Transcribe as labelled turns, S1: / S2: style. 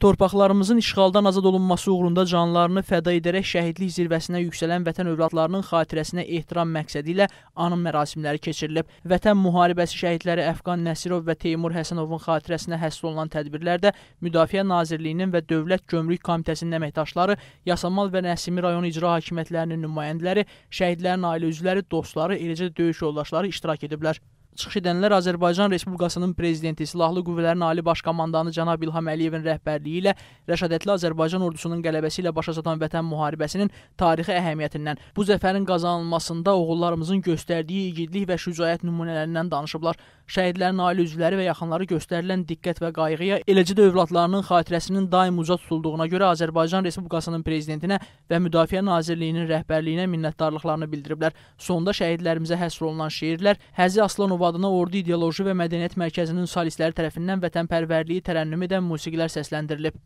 S1: Torpaqlarımızın işğaldan azad olunması uğrunda canlarını fəda edərək şəhidlik zirvəsinə yüksələn vətən övladlarının xatirəsinə ehtiram məqsədi ilə anım mərasimləri keçirilib. Vətən müharibəsi şəhidləri Əfqan Nəsirov və Teymur Həsənovun xatirəsinə həsr olunan tədbirlərdə Müdafiə Nazirliyinin və Dövlət Gömrük Komitəsinin əməkdaşları, Yasamal və Nəsimi rayon icra hakimiyyətlərinin nümayəndələri, şəhidlərin ailə üzvləri, dostları, eləcə də döyüş yoldaşları iştirak ediblər. Çıxış edənlər Azərbaycan Respublikasının prezidenti, Silahlı Qüvvələrin Ali Baş Komandanı cənab İlham Əliyevin rəhbərliyi ilə rəşadətli Azərbaycan ordusunun qələbəsi ilə başa çatan Vətən müharibəsinin tarixi əhəmiyyətindən, bu zəfərin qazanılmasında oğullarımızın göstərdiyi igidlik və şücaət nümunələrindən danışıblar. Şəhidlərin ailə üzvləri və yaxınları göstərilən diqqət və qayğıya, eləcə də övladlarının xatirəsinin daim uca tutulduğuna görə Azərbaycan Respublikasının prezidentinə və Müdafiə Nazirliyinin rəhbərliyinə minnətdarlıqlarını bildiriblər. Sonda şəhidlərimizə həsr olunan şeirlər Həzi Aslanov Şəmkirov adına Ordu İdeoloji və Mədəniyyət Mərkəzinin salisləri tərəfindən vətənpərvərliyi tərənnüm edən musiqilər səsləndirilib.